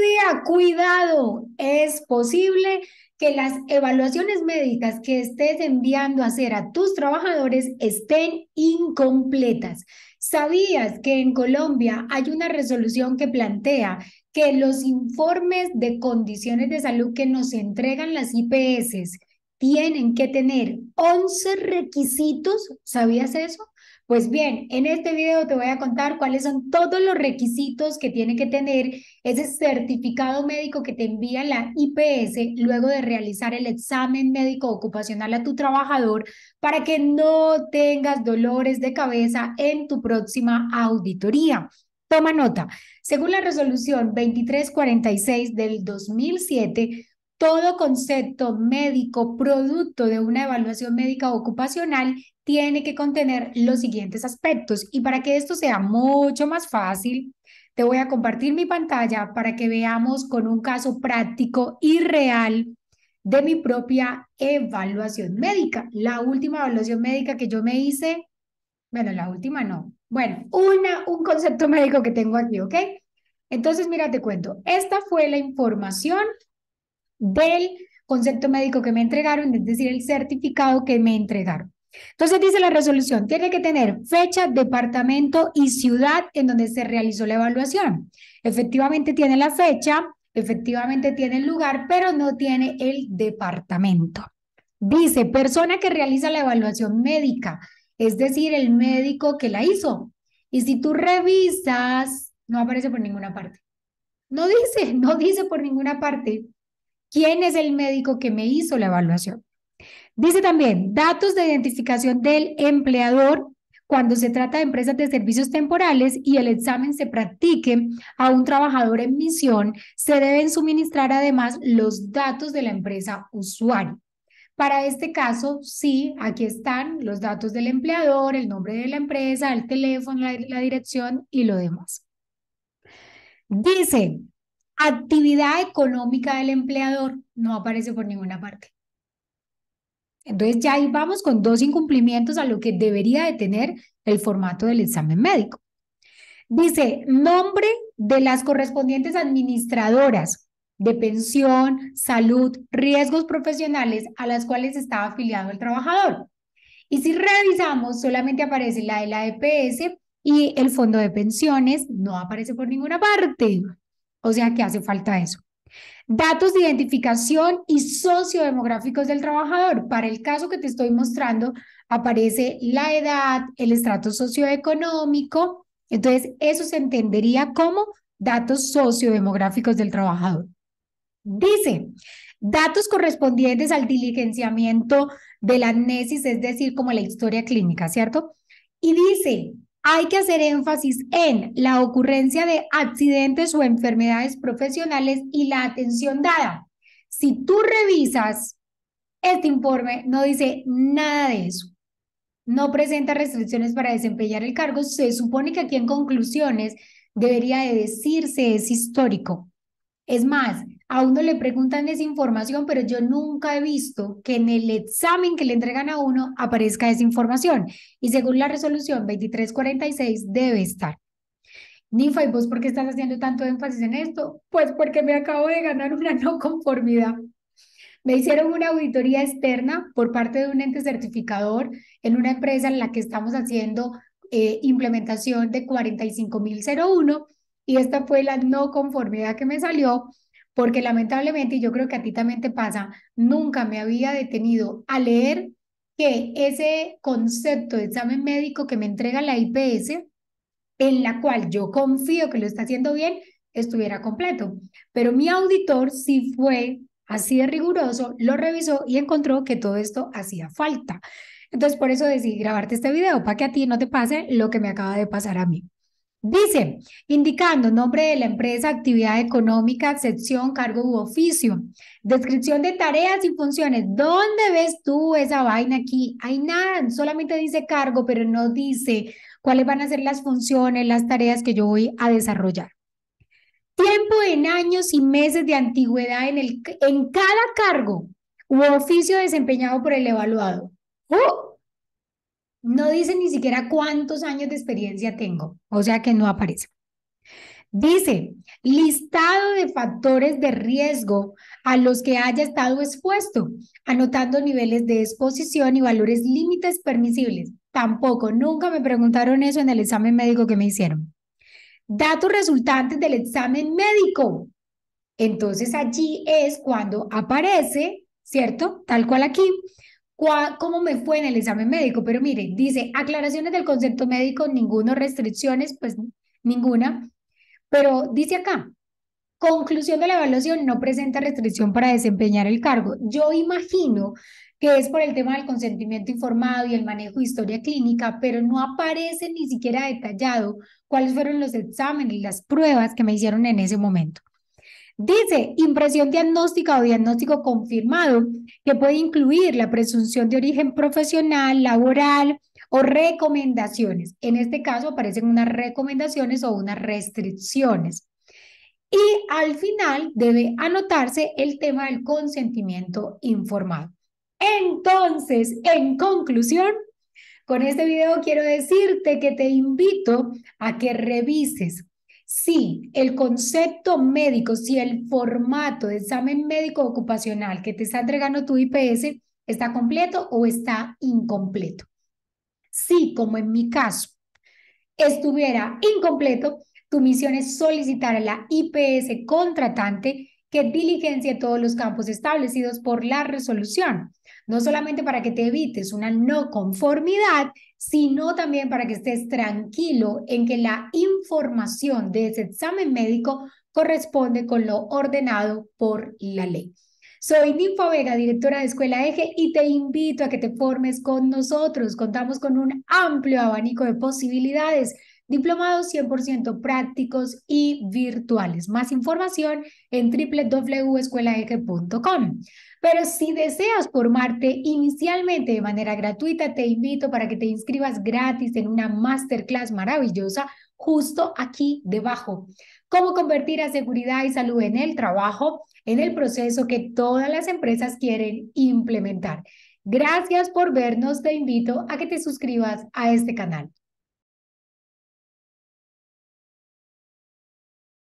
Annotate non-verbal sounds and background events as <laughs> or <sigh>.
día, cuidado, es posible que las evaluaciones médicas que estés enviando a hacer a tus trabajadores estén incompletas. ¿Sabías que en Colombia hay una resolución que plantea que los informes de condiciones de salud que nos entregan las IPS tienen que tener 11 requisitos? ¿Sabías eso? Pues bien, en este video te voy a contar cuáles son todos los requisitos que tiene que tener ese certificado médico que te envía la IPS luego de realizar el examen médico ocupacional a tu trabajador para que no tengas dolores de cabeza en tu próxima auditoría. Toma nota, según la resolución 2346 del 2007, todo concepto médico producto de una evaluación médica ocupacional tiene que contener los siguientes aspectos. Y para que esto sea mucho más fácil, te voy a compartir mi pantalla para que veamos con un caso práctico y real de mi propia evaluación médica. La última evaluación médica que yo me hice, bueno, la última no. Bueno, una, un concepto médico que tengo aquí, ¿ok? Entonces, mira, te cuento. Esta fue la información del concepto médico que me entregaron, es decir, el certificado que me entregaron. Entonces dice la resolución, tiene que tener fecha, departamento y ciudad en donde se realizó la evaluación. Efectivamente tiene la fecha, efectivamente tiene el lugar, pero no tiene el departamento. Dice, persona que realiza la evaluación médica, es decir, el médico que la hizo. Y si tú revisas, no aparece por ninguna parte. No dice, <laughs> no dice por ninguna parte quién es el médico que me hizo la evaluación. Dice también, datos de identificación del empleador cuando se trata de empresas de servicios temporales y el examen se practique a un trabajador en misión, se deben suministrar además los datos de la empresa usuario. Para este caso, sí, aquí están los datos del empleador, el nombre de la empresa, el teléfono, la, la dirección y lo demás. Dice, actividad económica del empleador no aparece por ninguna parte. Entonces ya ahí vamos con dos incumplimientos a lo que debería de tener el formato del examen médico. Dice, nombre de las correspondientes administradoras de pensión, salud, riesgos profesionales a las cuales está afiliado el trabajador. Y si revisamos, solamente aparece la de la EPS y el fondo de pensiones no aparece por ninguna parte. O sea que hace falta eso. Datos de identificación y sociodemográficos del trabajador. Para el caso que te estoy mostrando, aparece la edad, el estrato socioeconómico. Entonces, eso se entendería como datos sociodemográficos del trabajador. Dice, datos correspondientes al diligenciamiento de la anesis, es decir, como la historia clínica, ¿cierto? Y dice, hay que hacer énfasis en la ocurrencia de accidentes o enfermedades profesionales y la atención dada. Si tú revisas este informe, no dice nada de eso. No presenta restricciones para desempeñar el cargo. Se supone que aquí en conclusiones debería de decirse es histórico. Es más, a uno le preguntan esa información, pero yo nunca he visto que en el examen que le entregan a uno aparezca esa información. Y según la resolución 2346 debe estar. Ninfa, ¿y vos por qué estás haciendo tanto énfasis en esto? Pues porque me acabo de ganar una no conformidad. Me hicieron una auditoría externa por parte de un ente certificador en una empresa en la que estamos haciendo eh, implementación de 45001 y esta fue la no conformidad que me salió porque lamentablemente, y yo creo que a ti también te pasa, nunca me había detenido a leer que ese concepto de examen médico que me entrega la IPS, en la cual yo confío que lo está haciendo bien, estuviera completo. Pero mi auditor sí fue así de riguroso, lo revisó y encontró que todo esto hacía falta. Entonces, por eso decidí grabarte este video, para que a ti no te pase lo que me acaba de pasar a mí. Dice, indicando nombre de la empresa, actividad económica, excepción, cargo u oficio. Descripción de tareas y funciones. ¿Dónde ves tú esa vaina aquí? Hay nada, solamente dice cargo, pero no dice cuáles van a ser las funciones, las tareas que yo voy a desarrollar. Tiempo en años y meses de antigüedad en, el, en cada cargo u oficio desempeñado por el evaluado. ¡Oh! No dice ni siquiera cuántos años de experiencia tengo, o sea que no aparece. Dice, listado de factores de riesgo a los que haya estado expuesto, anotando niveles de exposición y valores límites permisibles. Tampoco, nunca me preguntaron eso en el examen médico que me hicieron. Datos resultantes del examen médico. Entonces allí es cuando aparece, ¿cierto? Tal cual aquí, cómo me fue en el examen médico, pero mire, dice aclaraciones del concepto médico, ninguno, restricciones, pues ninguna, pero dice acá, conclusión de la evaluación no presenta restricción para desempeñar el cargo. Yo imagino que es por el tema del consentimiento informado y el manejo de historia clínica, pero no aparece ni siquiera detallado cuáles fueron los exámenes y las pruebas que me hicieron en ese momento. Dice impresión diagnóstica o diagnóstico confirmado, que puede incluir la presunción de origen profesional, laboral o recomendaciones. En este caso aparecen unas recomendaciones o unas restricciones. Y al final debe anotarse el tema del consentimiento informado. Entonces, en conclusión, con este video quiero decirte que te invito a que revises si el concepto médico, si el formato de examen médico ocupacional que te está entregando tu IPS está completo o está incompleto. Si, como en mi caso, estuviera incompleto, tu misión es solicitar a la IPS contratante que diligencie todos los campos establecidos por la resolución, no solamente para que te evites una no conformidad, sino también para que estés tranquilo en que la información de ese examen médico corresponde con lo ordenado por la ley. Soy Ninfa Vega, directora de Escuela Eje, y te invito a que te formes con nosotros. Contamos con un amplio abanico de posibilidades diplomados 100% prácticos y virtuales. Más información en www.escuelaeje.com. Pero si deseas formarte inicialmente de manera gratuita, te invito para que te inscribas gratis en una masterclass maravillosa justo aquí debajo. Cómo convertir a seguridad y salud en el trabajo, en el proceso que todas las empresas quieren implementar. Gracias por vernos. Te invito a que te suscribas a este canal.